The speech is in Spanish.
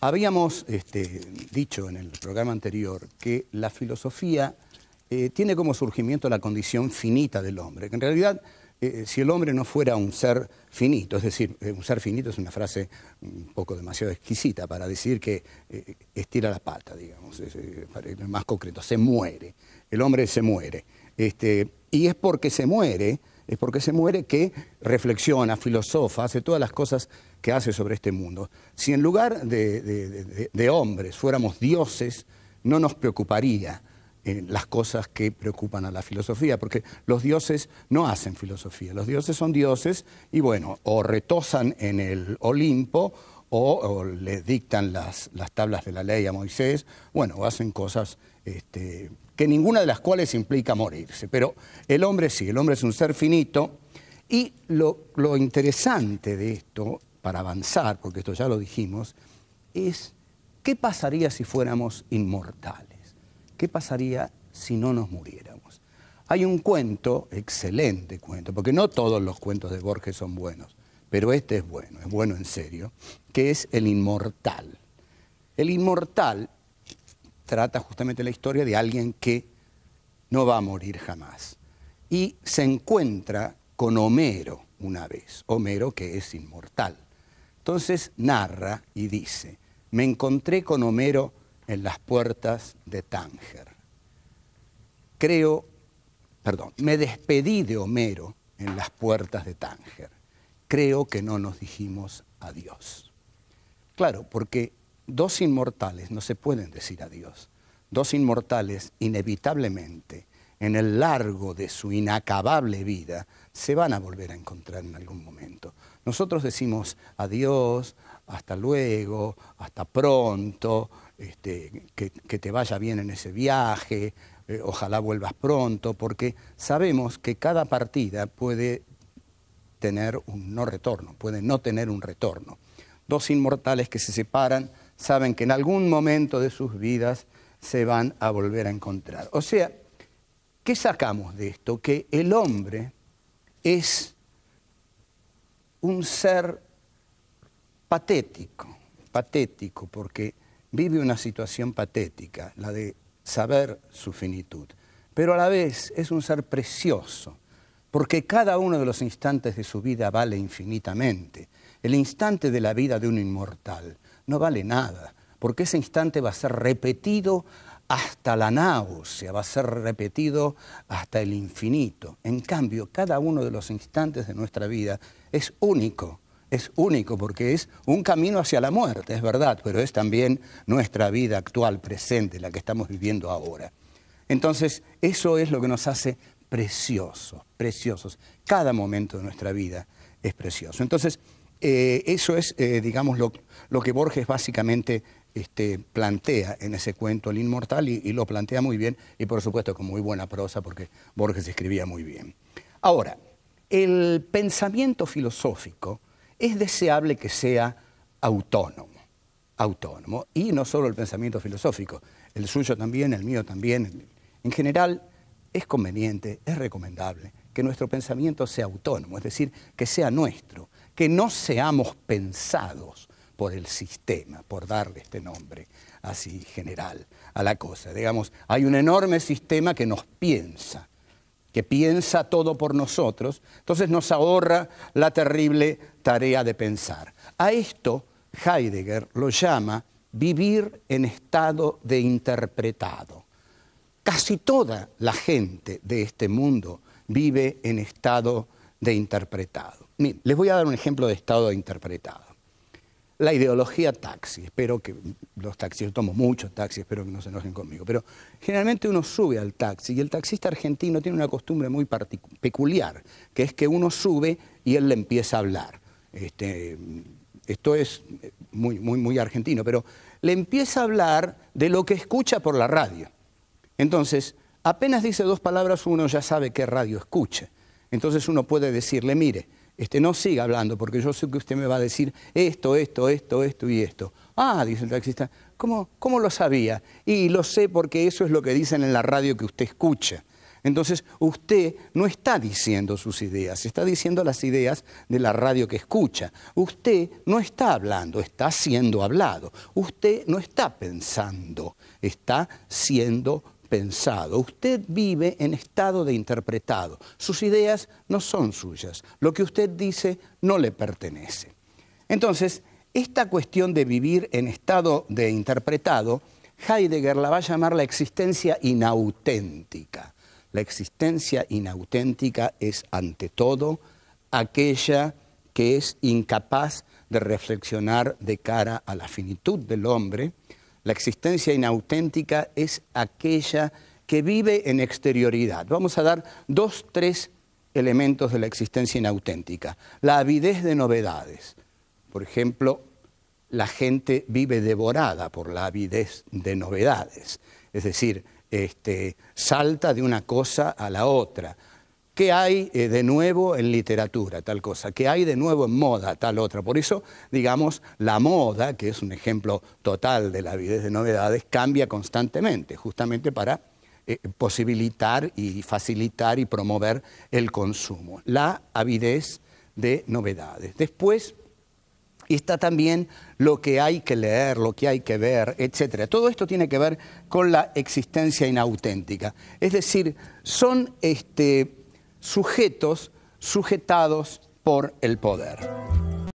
Habíamos este, dicho en el programa anterior que la filosofía eh, tiene como surgimiento la condición finita del hombre, que en realidad eh, si el hombre no fuera un ser finito, es decir, eh, un ser finito es una frase un poco demasiado exquisita para decir que estira la pata, digamos, es más concreto, se muere, el hombre se muere. Este, y es porque se muere es porque se muere que reflexiona, filosofa, hace todas las cosas que hace sobre este mundo. Si en lugar de, hombres fuéramos dioses, no nos preocuparía eh, las cosas que preocupan a la filosofía, porque los dioses no hacen filosofía, los dioses son dioses y bueno, o retosan en el Olimpo o, le dictan las, tablas de la ley a Moisés, bueno, hacen cosas este, que ninguna de las cuales implica morirse. Pero el hombre sí, el hombre es un ser finito y lo, lo interesante de esto, para avanzar, porque esto ya lo dijimos, es qué pasaría si fuéramos inmortales, qué pasaría si no nos muriéramos. Hay un cuento, excelente cuento, porque no todos los cuentos de Borges son buenos, pero este es bueno, es bueno en serio, que es El Inmortal. El Inmortal trata justamente la historia de alguien que no va a morir jamás y se encuentra con Homero una vez, Homero que es inmortal. Entonces narra y dice, me encontré con Homero en las puertas de Tánger. Creo, perdón, me despedí de Homero en las puertas de Tánger creo que no nos dijimos adiós. Claro, porque dos inmortales no se pueden decir adiós. Dos inmortales inevitablemente en el largo de su inacabable vida se van a volver a encontrar en algún momento. Nosotros decimos adiós, hasta luego, hasta pronto, este, que, te vaya bien en ese viaje, eh, ojalá vuelvas pronto, porque sabemos que cada partida puede tener un no retorno, puede no tener un retorno. Dos inmortales que se separan saben que en algún momento de sus vidas se van a volver a encontrar. O sea, ¿qué sacamos de esto? Que el hombre es un ser patético, patético, porque vive una situación patética, la de saber su finitud, pero a la vez es un ser precioso, porque cada uno de los instantes de su vida vale infinitamente. El instante de la vida de un inmortal no vale nada, porque ese instante va a ser repetido hasta la náusea, va a ser repetido hasta el infinito. En cambio, cada uno de los instantes de nuestra vida es único, es único porque es un camino hacia la muerte, es verdad, pero es también nuestra vida actual, presente, la que estamos viviendo ahora. Entonces, eso es lo que nos hace preciosos, preciosos. Cada momento de nuestra vida es precioso. Entonces, eh, eso es, eh, digamos, lo, que Borges básicamente este, plantea en ese cuento, El Inmortal, y, lo plantea muy bien, y por supuesto con muy buena prosa, porque Borges escribía muy bien. Ahora, el pensamiento filosófico es deseable que sea autónomo, autónomo, y no solo el pensamiento filosófico, el suyo también, el mío también, en general es conveniente, es recomendable que nuestro pensamiento sea autónomo, es decir, que sea nuestro, que no seamos pensados por el sistema, por darle este nombre así general a la cosa. Digamos, hay un enorme sistema que nos piensa, que piensa todo por nosotros, entonces nos ahorra la terrible tarea de pensar. A esto Heidegger lo llama vivir en estado de interpretado. Casi toda la gente de este mundo vive en estado de interpretado. les voy a dar un ejemplo de estado de interpretado. La ideología taxi, espero que los taxis, yo tomo muchos taxis, espero que no se enojen conmigo, pero generalmente uno sube al taxi y el taxista argentino tiene una costumbre muy peculiar, que es que uno sube y él le empieza a hablar. Este, esto es eh, muy, muy, muy argentino, pero le empieza a hablar de lo que escucha por la radio. Entonces, apenas dice dos palabras, uno ya sabe qué radio escucha. Entonces uno puede decirle, mire, este, no siga hablando, porque yo sé que usted me va a decir esto, esto, esto, esto y esto. Ah, dice el taxista, ¿cómo, lo sabía? Y lo sé porque eso es lo que dicen en la radio que usted escucha. Entonces, usted no está diciendo sus ideas, está diciendo las ideas de la radio que escucha. Usted no está hablando, está siendo hablado. Usted no está pensando, está siendo pensado, usted vive en estado de interpretado, sus ideas no son suyas, lo que usted dice no le pertenece. Entonces, esta cuestión de vivir en estado de interpretado, Heidegger la va a llamar la existencia inauténtica. La existencia inauténtica es, ante todo, aquella que es incapaz de reflexionar de cara a la finitud del hombre, la existencia inauténtica es aquella que vive en exterioridad. Vamos a dar dos, tres elementos de la existencia inauténtica. La avidez de novedades. Por ejemplo, la gente vive devorada por la avidez de novedades. Es decir, este, salta de una cosa a la otra. ¿Qué hay eh, de nuevo en literatura, tal cosa? ¿Qué hay de nuevo en moda, tal otra? Por eso, digamos, la moda, que es un ejemplo total de la avidez de novedades, cambia constantemente, justamente para eh, posibilitar y facilitar y promover el consumo. La avidez de novedades. Después está también lo que hay que leer, lo que hay que ver, etc. Todo esto tiene que ver con la existencia inauténtica. Es decir, son este, sujetos, sujetados por el poder.